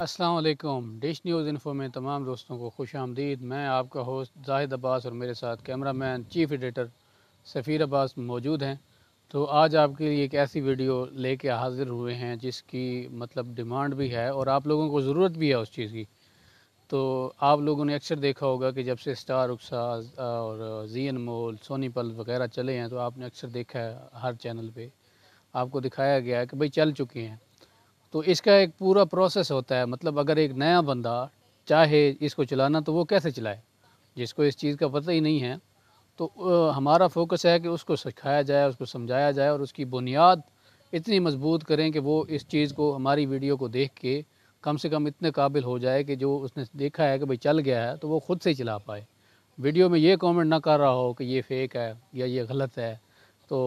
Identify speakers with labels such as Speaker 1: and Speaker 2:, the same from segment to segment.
Speaker 1: Aslam dish news info में तमाम दोस्तों को खुश आमदीद मैं आपका होस्ट जाहिद अब्बास और मेरे साथ camera man chief editor Safir Abbas मौजूद हैं तो आज आपके लिए एक ऐसी वीडियो लेके हाज़िर हुए हैं जिसकी मतलब डिमांड भी है और आप लोगों को ज़रूरत भी है उस चीज़ की तो आप लोगों ने अक्सर देखा होगा कि जब से स्टार रुखसा और जी मोल सोनी पल वगैरह चले हैं तो आपने अक्सर देखा है हर चैनल पर आपको दिखाया गया है कि भाई चल चुके हैं तो इसका एक पूरा प्रोसेस होता है मतलब अगर एक नया बंदा चाहे इसको चलाना तो वो कैसे चलाए जिसको इस चीज़ का पता ही नहीं है तो हमारा फोकस है कि उसको सिखाया जाए उसको समझाया जाए और उसकी बुनियाद इतनी मजबूत करें कि वो इस चीज़ को हमारी वीडियो को देख के कम से कम इतने काबिल हो जाए कि जो उसने देखा है कि भाई चल गया है तो वो ख़ुद से चला पाए वीडियो में ये कमेंट ना कर रहा हो कि ये फेक है या ये गलत है तो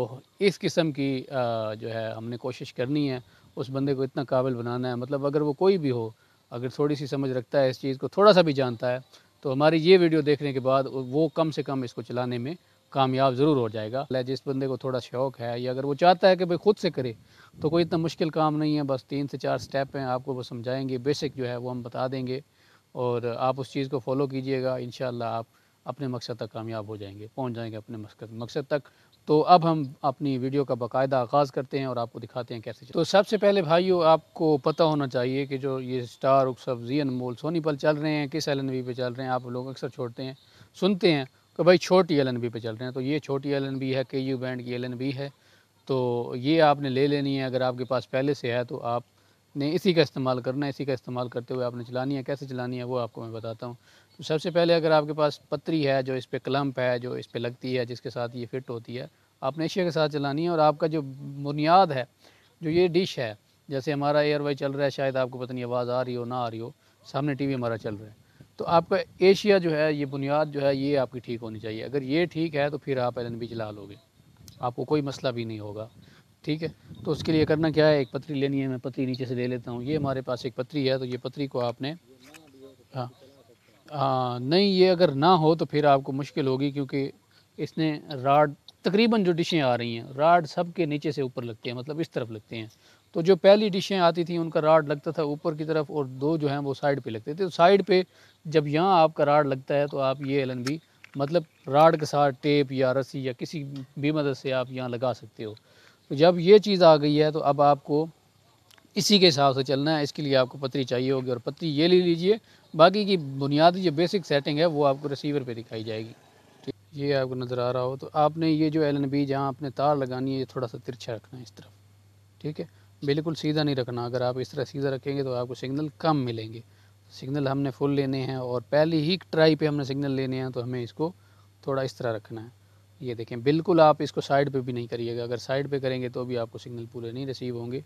Speaker 1: इस किस्म की जो है हमने कोशिश करनी है उस बंदे को इतना काबिल बनाना है मतलब अगर वो कोई भी हो अगर थोड़ी सी समझ रखता है इस चीज़ को थोड़ा सा भी जानता है तो हमारी ये वीडियो देखने के बाद वो कम से कम इसको चलाने में कामयाब ज़रूर हो जाएगा जिस बंदे को थोड़ा शौक है या अगर वो चाहता है कि भाई ख़ुद से करे तो कोई इतना मुश्किल काम नहीं है बस तीन से चार स्टेप हैं आपको वो समझाएँगे बेसिक जो है वो हम बता देंगे और आप उस चीज़ को फॉलो कीजिएगा इन आप अपने मकसद तक कामयाब हो जाएंगे पहुँच जाएंगे अपने मकसद तक तो अब हम अपनी वीडियो का बाकायदा आगाज़ करते हैं और आपको दिखाते हैं कैसे तो सबसे पहले भाइयों आपको पता होना चाहिए कि जो ये स्टार उकसब जी अनमोल सोनी पल चल रहे हैं किस एल एन बी पे चल रहे हैं आप लोग अक्सर छोड़ते हैं सुनते हैं कि भाई छोटी एल एन बी पे चल रहे हैं तो ये छोटी एल एन बी है के यू बैंड की एल एन बी है तो ये आपने ले लेनी है अगर आपके पास पहले से है तो आपने इसी का इस्तेमाल करना है इसी का इस्तेमाल करते हुए आपने चलानी है कैसे चलानी है वो आपको मैं बताता हूँ तो सबसे पहले अगर आपके पास पत्री है जो इस पर क्लम्प है जो इस पर लगती है जिसके साथ ये फिट होती है आपने एशिया के साथ चलानी है और आपका जो बुनियाद है जो ये डिश है जैसे हमारा एयरवे चल रहा है शायद आपको पता नहीं आवाज़ आ रही हो ना आ रही हो सामने टीवी हमारा चल रहा है तो आपका एशिया जो है ये बुनियाद जो है ये आपकी ठीक होनी चाहिए अगर ये ठीक है तो फिर आप एल चला लोगे आपको कोई मसला भी नहीं होगा ठीक है तो उसके लिए करना क्या है एक पत्री लेनी है मैं पत्री नीचे से ले लेता हूँ ये हमारे पास एक पत्री है तो ये पत्री को आपने हाँ आ, नहीं ये अगर ना हो तो फिर आपको मुश्किल होगी क्योंकि इसने राड तकरीबन जो डिशें आ रही हैं राड सब के नीचे से ऊपर लगते हैं मतलब इस तरफ लगते हैं तो जो पहली डिशें आती थी उनका राड लगता था ऊपर की तरफ और दो जो हैं वो साइड पे लगते थे तो साइड पे जब यहाँ आपका राड लगता है तो आप ये एलन भी मतलब राड के साथ टेप या रस्सी या किसी भी मदद से आप यहाँ लगा सकते हो तो जब ये चीज़ आ गई है तो अब आपको इसी के हिसाब से चलना है इसके लिए आपको पत्री चाहिए होगी और पत्री ये ले लीजिए बाकी की बुनियादी जो बेसिक सेटिंग है वो आपको रिसीवर पे दिखाई जाएगी ठीक ये आपको नज़र आ रहा हो तो आपने ये जो एल एन बी जहाँ आपने तार लगानी है ये थोड़ा सा तिरछा रखना है इस तरफ ठीक है बिल्कुल सीधा नहीं रखना अगर आप इस तरह सीधा रखेंगे तो आपको सिग्नल कम मिलेंगे सिग्नल हमने फुल लेने हैं और पहले ही ट्राई पर हमने सिग्नल लेने हैं तो हमें इसको थोड़ा इस तरह रखना है ये देखें बिल्कुल आप इसको साइड पे भी नहीं करिएगा अगर साइड पे करेंगे तो भी आपको सिग्नल पूरे नहीं रिसीव होंगे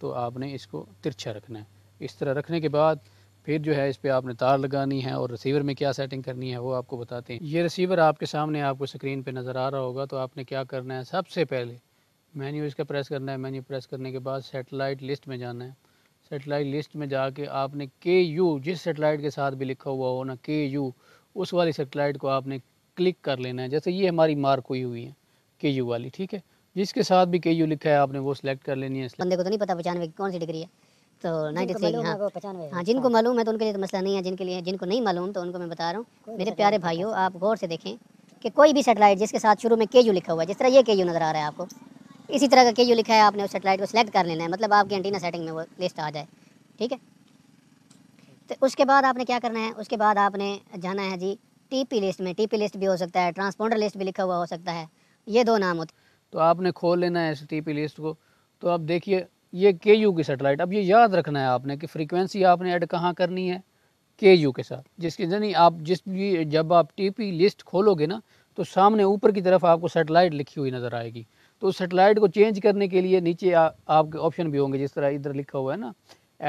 Speaker 1: तो आपने इसको तिरछा रखना है इस तरह रखने के बाद फिर जो है इस पर आपने तार लगानी है और रिसीवर में क्या सेटिंग करनी है वो आपको बताते हैं ये रिसीवर आपके सामने आपको स्क्रीन पे नज़र आ रहा होगा तो आपने क्या करना है सबसे पहले मैन्यू इसका प्रेस करना है मैन्यू प्रेस करने के बाद सेटेलाइट लिस्ट में जाना है सेटेलाइट लिस्ट में जाके आपने के यू जिस सेटेलाइट के साथ भी लिखा हुआ हो ना के यू उस वाली सेटेलाइट को आपने क्लिक कर लेना है जैसे ये हमारी मार्क हुई हुई है के यू वाली ठीक है जिसके साथ भी के यू लिखा है आपने वो सिलेक्ट कर लेनी है बंदे को तो नहीं पता पचानवे की कौन सी डिग्री है तो नाइन्टी थ्री हाँ हाँ जिनको मालूम है तो उनके लिए तो मसला नहीं है जिनके लिए जिनको नहीं मालूम तो उनको मैं बता रहा हूँ मेरे प्यारे भाइयों आप गौर से देखें कि कोई भी सेटेलाइट जिसके साथ शुरू में के यू लिखा हुआ है जिस तरह ये के यू नज़र आ रहा है आपको इसी तरह का के यू लिखा है आपने उस सेटेलाइट को सिलेक्ट कर लेना है मतलब आपकी एंटीना सेटिंग में वो लिस्ट आ जाए ठीक है तो उसके बाद आपने क्या करना है उसके बाद आपने जाना है जी टीपी लिस्ट में टीपी लिस्ट भी हो सकता है ट्रांसपोंडर लिस्ट भी लिखा हुआ हो सकता है ये दो नाम होते हैं तो आपने खोल लेना है एस लिस्ट को तो आप देखिए ये के यू की सेटेलाइट अब ये याद रखना है आपने कि फ्रीक्वेंसी आपने ऐड कहाँ करनी है के यू के साथ जिसके यानी आप जिस भी जब आप टी पी लिस्ट खोलोगे ना तो सामने ऊपर की तरफ आपको सेटेलाइट लिखी हुई नज़र आएगी तो उस सेटेलाइट को चेंज करने के लिए नीचे आ, आपके ऑप्शन भी होंगे जिस तरह इधर लिखा हुआ है ना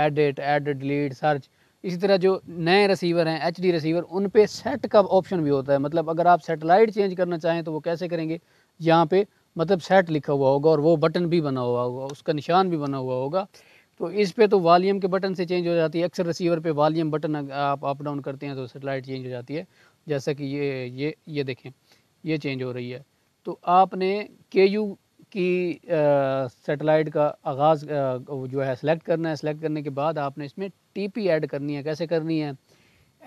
Speaker 1: एडिट एड डिलीट सर्च इसी तरह जो नए रिसीवर हैं एच रिसीवर उन पर सेट का ऑप्शन भी होता है मतलब अगर आप सेटेलाइट चेंज करना चाहें तो वो कैसे करेंगे यहाँ पर मतलब सेट लिखा हुआ होगा और वो बटन भी बना हुआ होगा उसका निशान भी बना हुआ होगा तो इस पे तो वॉल्यूम के बटन से चेंज हो जाती है अक्सर रिसीवर पे वॉल्यूम बटन आप अप डाउन करते हैं तो सेटेलाइट चेंज हो जाती है जैसा कि ये ये ये देखें ये चेंज हो रही है तो आपने के यू की सेटेलाइट का आगाज़ जो है सेलेक्ट करना है सेलेक्ट करने के बाद आपने इसमें टी पी ऐड करनी है कैसे करनी है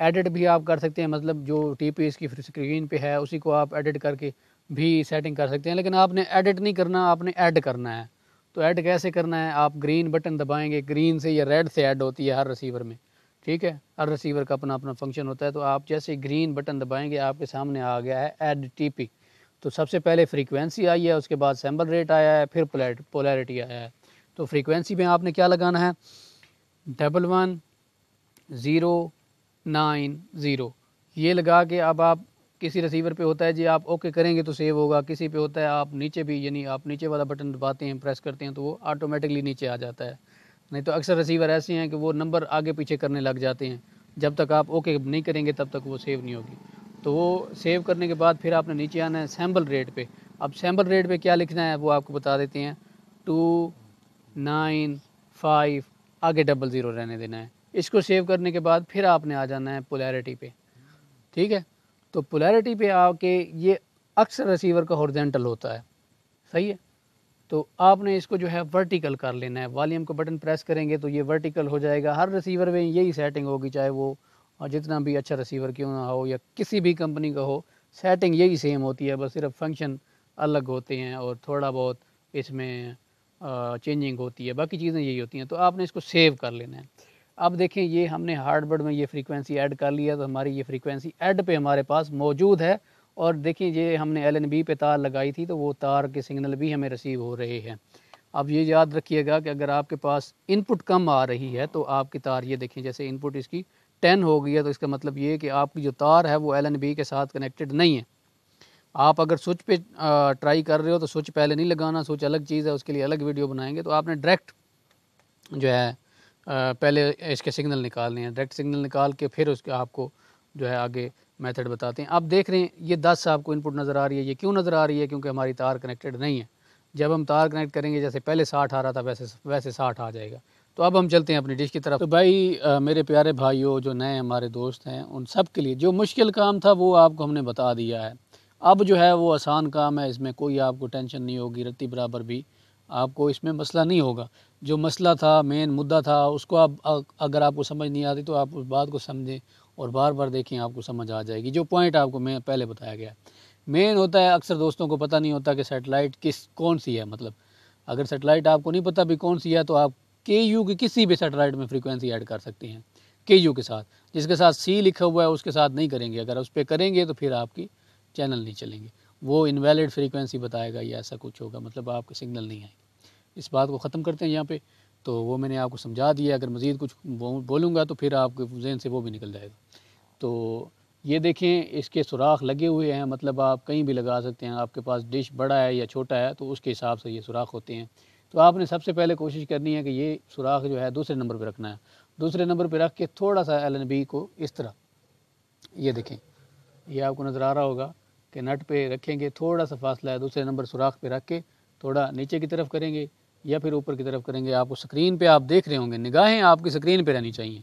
Speaker 1: एडिट भी आप कर सकते हैं मतलब जो टी पी इसकी स्क्रीन पे है उसी को आप एडिट करके भी सेटिंग कर सकते हैं लेकिन आपने एडिट नहीं करना आपने ऐड करना है तो ऐड कैसे करना है आप ग्रीन बटन दबाएंगे ग्रीन से या रेड से ऐड होती है हर रिसीवर में ठीक है हर रिसीवर का अपना अपना फंक्शन होता है तो आप जैसे ग्रीन बटन दबाएंगे आपके सामने आ गया है एड टीपी तो सबसे पहले फ्रीक्वेंसी आई है उसके बाद सैम्बल रेट आया है फिर पोलैरिटी आया है तो फ्रीक्वेंसी में आपने क्या लगाना है double one zero nine zero ये लगा के अब आप किसी रिसीवर पे होता है जी आप ओके करेंगे तो सेव होगा किसी पे होता है आप नीचे भी यानी आप नीचे वाला बटन दबाते हैं प्रेस करते हैं तो वो ऑटोमेटिकली नीचे आ जाता है नहीं तो अक्सर रिसीवर ऐसे हैं कि वो नंबर आगे पीछे करने लग जाते हैं जब तक आप ओके नहीं करेंगे तब तक वो सेव नहीं होगी तो वो सेव करने के बाद फिर आपने नीचे आना है सैम्बल रेट पर अब सैम्बल रेट पर क्या लिखना है वो आपको बता देते हैं टू नाइन फाइव आगे डबल ज़ीरो रहने देना है इसको सेव करने के बाद फिर आपने आ जाना है पोलैरिटी पे ठीक है तो पोलैरिटी पे आके ये अक्सर रिसीवर का हॉर्जेंटल होता है सही है तो आपने इसको जो है वर्टिकल कर लेना है वॉल्यूम को बटन प्रेस करेंगे तो ये वर्टिकल हो जाएगा हर रिसीवर में यही सेटिंग होगी चाहे वो और जितना भी अच्छा रिसीवर क्यों ना हो या किसी भी कंपनी का हो सेटिंग यही सेम होती है बस सिर्फ फंक्शन अलग होते हैं और थोड़ा बहुत इसमें चेंजिंग होती है बाकी चीज़ें यही होती हैं तो आपने इसको सेव कर लेना है अब देखें ये हमने हार्डबर्ड में ये फ्रीक्वेंसी ऐड कर लिया तो हमारी ये फ्रीक्वेंसी ऐड पे हमारे पास मौजूद है और देखें ये हमने एल पे तार लगाई थी तो वो तार के सिग्नल भी हमें रिसीव हो रहे हैं अब ये याद रखिएगा कि अगर आपके पास इनपुट कम आ रही है तो आपकी तार ये देखें जैसे इनपुट इसकी टेन हो गई है तो इसका मतलब ये कि आपकी जो तार है वो एल के साथ कनेक्टेड नहीं है आप अगर स्विच पे ट्राई कर रहे हो तो स्विच पहले नहीं लगाना स्विच अलग चीज़ है उसके लिए अलग वीडियो बनाएंगे तो आपने डायरेक्ट जो है पहले इसके सिग्नल निकालने हैं डायरेक्ट सिग्नल निकाल के फिर उसके आपको जो है आगे मेथड बताते हैं आप देख रहे हैं ये दस आपको इनपुट नज़र आ रही है ये क्यों नज़र आ रही है क्योंकि हमारी तार कनेक्टेड नहीं है जब हम तार कनेक्ट करेंगे जैसे पहले साठ आ रहा था वैसे वैसे साठ आ जाएगा तो अब हम चलते हैं अपनी डिश की तरफ तो भाई आ, मेरे प्यारे भाइयों जो नए हमारे दोस्त हैं उन सब के लिए जो मुश्किल काम था वो आपको हमने बता दिया है अब जो है वो आसान काम है इसमें कोई आपको टेंशन नहीं होगी रत्ती बराबर भी आपको इसमें मसला नहीं होगा जो मसला था मेन मुद्दा था उसको आप अगर आपको समझ नहीं आती तो आप उस बात को समझें और बार बार देखें आपको समझ आ जाएगी जो पॉइंट आपको मैं पहले बताया गया मेन होता है अक्सर दोस्तों को पता नहीं होता कि सेटेलाइट किस कौन सी है मतलब अगर सेटेलाइट आपको नहीं पता भी कौन सी है तो आप के यू की किसी भी सेटेलाइट में फ्रीक्वेंसी ऐड कर सकते हैं के यू के साथ जिसके साथ सी लिखा हुआ है उसके साथ नहीं करेंगे अगर उस पर करेंगे तो फिर आपकी चैनल नहीं चलेंगे वो इनवैलिड फ्रीक्वेंसी बताएगा या ऐसा कुछ होगा मतलब आपके सिग्नल नहीं आएंगे इस बात को ख़त्म करते हैं यहाँ पे तो वो मैंने आपको समझा दिया अगर मज़ीद कुछ बोलूँगा तो फिर आपके जहन से वो भी निकल जाएगा तो ये देखें इसके सुराख लगे हुए हैं मतलब आप कहीं भी लगा सकते हैं आपके पास डिश बड़ा है या छोटा है तो उसके हिसाब से ये सुराख होते हैं तो आपने सबसे पहले कोशिश करनी है कि ये सुराख जो है दूसरे नंबर पर रखना है दूसरे नंबर पर रख के थोड़ा सा एल को इस तरह ये देखें ये आपको नज़र आ रहा होगा के नट पे रखेंगे थोड़ा सा फासला है दूसरे नंबर सुराख पे रख के थोड़ा नीचे की तरफ करेंगे या फिर ऊपर की तरफ करेंगे आपको स्क्रीन पे आप देख रहे होंगे निगाहें आपकी स्क्रीन पे रहनी चाहिए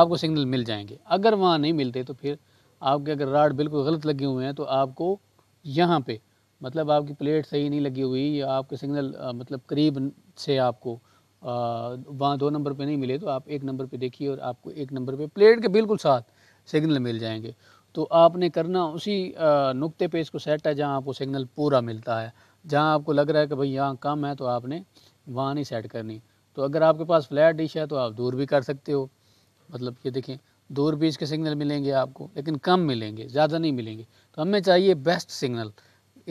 Speaker 1: आपको सिग्नल मिल जाएंगे अगर वहाँ नहीं मिलते तो फिर आपके अगर राड बिल्कुल गलत लगे हुए हैं तो आपको यहाँ पे मतलब आपकी प्लेट सही नहीं लगी हुई या आपके सिग्नल मतलब करीब से आपको वहाँ दो नंबर पे नहीं मिले तो आप एक नंबर पे देखिए और आपको एक नंबर पे प्लेट के बिल्कुल साथ सिग्नल मिल जाएंगे तो आपने करना उसी नुक्ते पे इसको सेट है जहाँ आपको सिग्नल पूरा मिलता है जहाँ आपको लग रहा है कि भाई यहाँ कम है तो आपने वहाँ नहीं सेट करनी तो अगर आपके पास फ्लैट डिश है तो आप दूर भी कर सकते हो मतलब ये देखें दूर भी इसके सिग्नल मिलेंगे आपको लेकिन कम मिलेंगे ज़्यादा नहीं मिलेंगे तो हमें चाहिए बेस्ट सिग्नल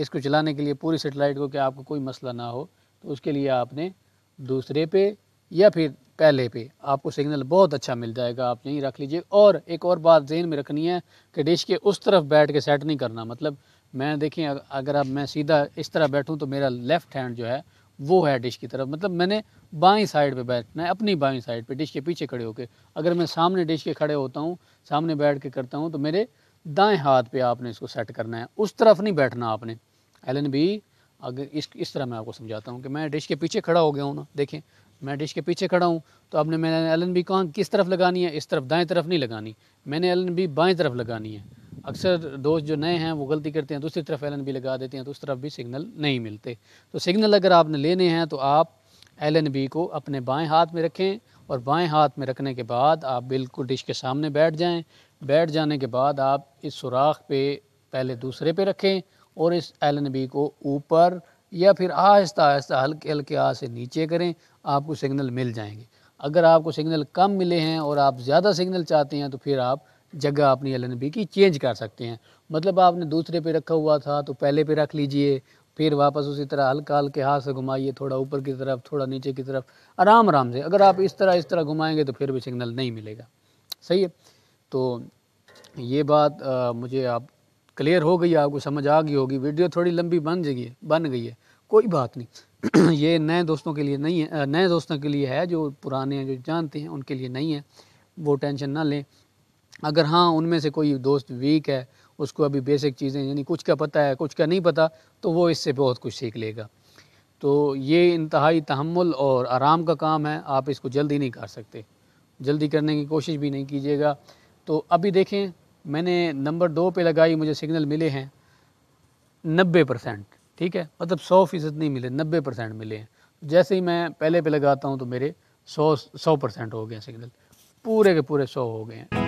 Speaker 1: इसको चलाने के लिए पूरी सेटेलाइट को कि आपको कोई मसला ना हो तो उसके लिए आपने दूसरे पे या फिर पहले पे आपको सिग्नल बहुत अच्छा मिल जाएगा आप यहीं रख लीजिए और एक और बात जहन में रखनी है कि डिश के उस तरफ बैठ के सेट नहीं करना मतलब मैं देखें अगर अब मैं सीधा इस तरह बैठूँ तो मेरा लेफ़्ट हैंड जो है वो है डिश की तरफ मतलब मैंने बाई साइड पे बैठना है अपनी बाई साइड पे डिश के पीछे खड़े होकर अगर मैं सामने डिश के खड़े होता हूँ सामने बैठ के करता हूँ तो मेरे दाएं हाथ पे आपने इसको सेट करना है उस तरफ नहीं बैठना आपने एल बी अगर इस इस तरह मैं आपको समझाता हूँ कि मैं डिश के पीछे खड़ा हो गया हूँ ना देखें मैं डिश के पीछे खड़ा हूँ तो आपने मैंने एन बी कहाँ किस तरफ लगानी है इस तरफ दाएं तरफ नहीं लगानी मैंने एन बी बाएं तरफ लगानी है अक्सर दोस्त जो नए हैं वो गलती करते हैं दूसरी तरफ एन बी लगा देते हैं तो उस तरफ भी सिग्नल नहीं मिलते तो सिग्नल अगर आपने लेने हैं तो आप एन बी को अपने बाएँ हाथ में रखें और बाएँ हाथ में रखने के बाद आप बिल्कुल डिश के सामने बैठ जाएँ बैठ जाने के बाद आप इस सुराख पे पहले दूसरे पे रखें और इस एन बी को ऊपर या फिर आहिस्ता आहिस्ता हल्के हल्के आ से नीचे करें आपको सिग्नल मिल जाएंगे अगर आपको सिग्नल कम मिले हैं और आप ज़्यादा सिग्नल चाहते हैं तो फिर आप जगह अपनी एल की चेंज कर सकते हैं मतलब आपने दूसरे पे रखा हुआ था तो पहले पे रख लीजिए फिर वापस उसी तरह हल्का हल्के हाथ से घुमाइए थोड़ा ऊपर की तरफ थोड़ा नीचे की तरफ आराम आराम से अगर आप इस तरह इस तरह घुमाएंगे तो फिर भी सिग्नल नहीं मिलेगा सही है तो ये बात आ, मुझे आप क्लियर हो गई आपको समझ आ गई होगी वीडियो थोड़ी लंबी बन जाएगी बन गई है कोई बात नहीं ये नए दोस्तों के लिए नहीं है नए दोस्तों के लिए है जो पुराने हैं जो जानते हैं उनके लिए नहीं है वो टेंशन ना लें अगर हाँ उनमें से कोई दोस्त वीक है उसको अभी बेसिक चीज़ें यानी कुछ का पता है कुछ का नहीं पता तो वो इससे बहुत कुछ सीख लेगा तो ये इंतहाई तहमुल और आराम का काम है आप इसको जल्दी नहीं कर सकते जल्दी करने की कोशिश भी नहीं कीजिएगा तो अभी देखें मैंने नंबर दो पे लगाई मुझे सिग्नल मिले हैं नब्बे परसेंट ठीक है मतलब सौ फीसद नहीं मिले नब्बे परसेंट मिले हैं जैसे ही मैं पहले पे लगाता हूँ तो मेरे सौ सौ परसेंट हो गए सिग्नल पूरे के पूरे सौ हो गए हैं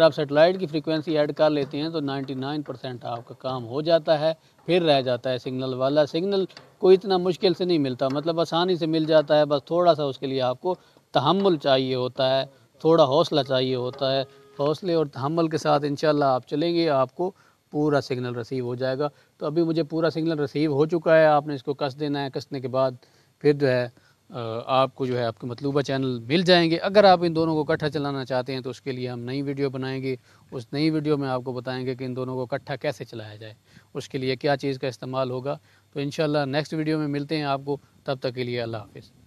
Speaker 1: अगर आप सेटेलाइट की फ्रीक्वेंसी ऐड कर लेते हैं तो 99 परसेंट आपका काम हो जाता है फिर रह जाता है सिग्नल वाला सिग्नल कोई इतना मुश्किल से नहीं मिलता मतलब आसानी से मिल जाता है बस थोड़ा सा उसके लिए आपको तहमुल चाहिए होता है थोड़ा हौसला चाहिए होता है हौसले और तहमल के साथ इन आप चलेंगे आपको पूरा सिग्नल रिसीव हो जाएगा तो अभी मुझे पूरा सिग्नल रिसीव हो चुका है आपने इसको कस देना है कसने के बाद फिर जो है आपको जो है आपके मतलूबा चैनल मिल जाएंगे अगर आप इन दोनों को इकट्ठा चलाना चाहते हैं तो उसके लिए हम नई वीडियो बनाएंगे उस नई वीडियो में आपको बताएंगे कि इन दोनों को इकट्ठा कैसे चलाया जाए उसके लिए क्या चीज़ का इस्तेमाल होगा तो इन नेक्स्ट वीडियो में मिलते हैं आपको तब तक के लिए अल्लाह हाफिज़